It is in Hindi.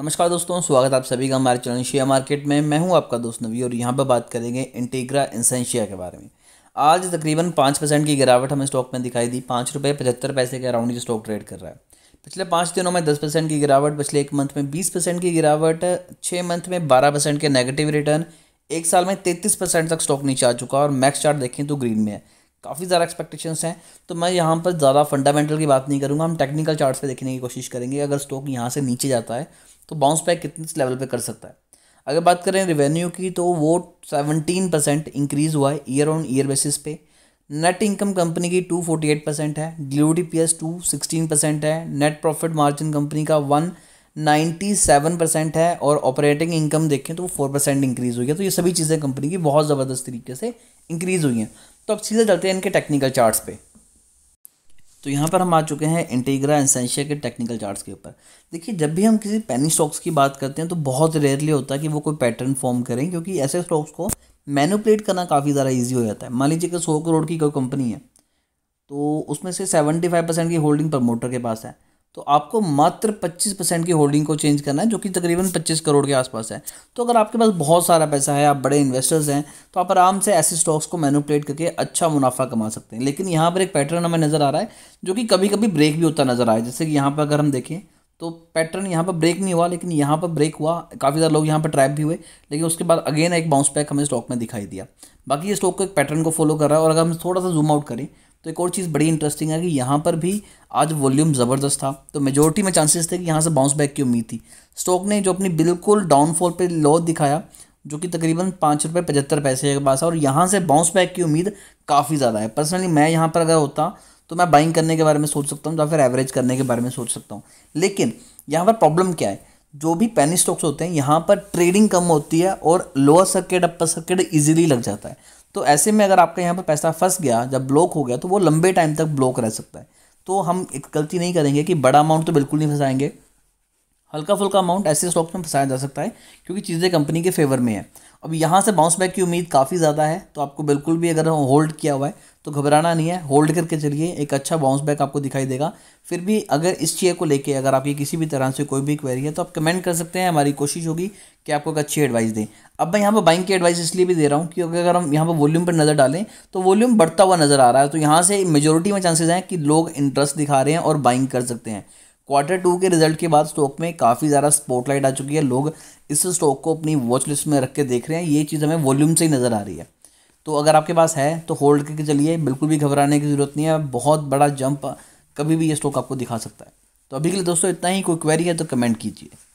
नमस्कार दोस्तों स्वागत आप सभी का हमारे चैनल शेयर मार्केट में मैं हूं आपका दोस्त नवी और यहां पर बात करेंगे इंटीग्रा इंसेंशिया के बारे में आज तकरीबन पाँच परसेंट की गिरावट हमें स्टॉक में दिखाई दी पाँच रुपये पचहत्तर पैसे के अराउंड ये स्टॉक ट्रेड कर रहा है पिछले पाँच दिनों में दस परसेंट की गिरावट पिछले एक मंथ में बीस परसेंट की गिरावट छः मंथ में बारह परसेंट के नेगेटिव रिटर्न एक साल में तैंतीस परसेंट तक स्टॉक नीचे आ चुका और मैक्स चार्ट देखें तो ग्रीन में है काफ़ी ज़्यादा एक्सपेक्टेशंस हैं तो मैं यहाँ पर ज़्यादा फंडामेंटल की बात नहीं करूँगा हम टेक्निकल चार्ट्स पे देखने की कोशिश करेंगे अगर स्टॉक यहाँ से नीचे जाता है तो बाउंस बैक कितने लेवल पे कर सकता है अगर बात करें रेवेन्यू की तो वो सेवनटीन परसेंट इंक्रीज़ हुआ है ईयर ऑन ईयर बेसिस पे नेट इनकम कंपनी की टू फोर्टी एट परसेंट है delivery P S two sixteen percent है नेट प्रॉफिट मार्जिन कंपनी का वन नाइन्टी सेवन परसेंट है और ऑपरेटिंग इनकम देखें तो वो फोर परसेंट इंक्रीज़ हुई है तो ये सभी चीज़ें कंपनी की बहुत ज़बरदस्त तरीके से इंक्रीज़ हुई हैं तो अब सीधे चलते हैं इनके टेक्निकल चार्ट्स पे तो यहाँ पर हम आ चुके हैं इंटीग्रा एसेंशिया के टेक्निकल चार्ट्स के ऊपर देखिए जब भी हम किसी पैनी स्टॉक्स की बात करते हैं तो बहुत रेयरली होता है कि वो कोई पैटर्न फॉर्म करें क्योंकि ऐसे स्टॉक्स को मैनुपलेट करना काफ़ी ज़्यादा ईजी हो जाता है मान लीजिए कि सौ करोड़ की कोई कंपनी है तो उसमें से सेवेंटी फाइव परसेंट की होल्डिंग प्रमोटर के पास है तो आपको मात्र 25 परसेंट की होल्डिंग को चेंज करना है जो कि तकरीबन 25 करोड़ के आसपास है तो अगर आपके पास बहुत सारा पैसा है आप बड़े इन्वेस्टर्स हैं तो आप आराम से ऐसे स्टॉक्स को मैनुपलेट करके अच्छा मुनाफा कमा सकते हैं लेकिन यहाँ पर एक पैटर्न हमें नज़र आ रहा है जो कि कभी कभी ब्रेक भी होता नज़र आया जैसे कि यहाँ पर अगर हम देखें तो पैटर्न यहाँ पर ब्रेक नहीं हुआ लेकिन यहाँ पर ब्रेक हुआ काफ़ी सारे लोग यहाँ पर ट्रैप भी हुए लेकिन उसके बाद अगेन एक बाउंस बैक हमें स्टॉक में दिखाई दिया बाकी ये स्टॉक को एक पैटर्न को फॉलो कर रहा है और अगर हम थोड़ा सा जूम आउट करें तो एक और चीज़ बड़ी इंटरेस्टिंग है कि यहाँ पर भी आज वॉल्यूम ज़बरदस्त था तो मेजोरिटी में चांसेस थे कि यहाँ से बाउंस बैक की उम्मीद थी स्टॉक ने जो अपनी बिल्कुल डाउनफॉल पर लो दिखाया जो कि तकरीबन पाँच रुपये पचहत्तर पैसे के पास है और यहाँ से बाउंस बैक की उम्मीद काफ़ी ज़्यादा है पर्सनली मैं यहाँ पर अगर होता तो मैं बाइंग करने के बारे में सोच सकता हूँ या फिर एवरेज करने के बारे में सोच सकता हूँ लेकिन यहाँ पर प्रॉब्लम क्या है जो भी पैनी स्टॉक्स होते हैं यहाँ पर ट्रेडिंग कम होती है और lower circuit upper circuit easily लग जाता है तो ऐसे में अगर आपका यहाँ पर पैसा फंस गया जब ब्लॉक हो गया तो वो लंबे टाइम तक ब्लॉक रह सकता है तो हम एक गलती नहीं करेंगे कि बड़ा अमाउंट तो बिल्कुल नहीं फंसाएंगे हल्का फुल्का अमाउंट ऐसे स्टॉक्स में फंसाया जा सकता है क्योंकि चीज़ें कंपनी के फेवर में है अब यहाँ से बाउंस बैक की उम्मीद काफ़ी ज़्यादा है तो आपको बिल्कुल भी अगर होल्ड किया हुआ है तो घबराना नहीं है होल्ड करके चलिए एक अच्छा बाउंस बैक आपको दिखाई देगा फिर भी अगर इस चीज़ को लेके अगर आपकी किसी भी तरह से कोई भी क्वेरी है तो आप कमेंट कर सकते हैं हमारी कोशिश होगी कि आपको एक अच्छी एडवाइस दें अब मैं यहाँ पर बाइंग की एडवाइस इसलिए भी दे रहा हूँ क्योंकि अगर हम यहाँ पर वॉल्यूम पर नज़र डालें तो वॉल्यूम बढ़ता हुआ नज़र आ रहा है तो यहाँ से मेजोरिटी में चांसेज हैं कि लोग इंटरेस्ट दिखा रहे हैं और बाइंग कर सकते हैं क्वार्टर टू के रिजल्ट के बाद स्टॉक में काफ़ी ज़्यादा स्पॉटलाइट आ चुकी है लोग इस स्टॉक को अपनी वॉच लिस्ट में रख के देख रहे हैं ये चीज़ हमें वॉल्यूम से ही नज़र आ रही है तो अगर आपके पास है तो होल्ड करके चलिए बिल्कुल भी घबराने की ज़रूरत नहीं है बहुत बड़ा जंप कभी भी ये स्टॉक आपको दिखा सकता है तो अभी के लिए दोस्तों इतना ही कोई क्वेरी है तो कमेंट कीजिए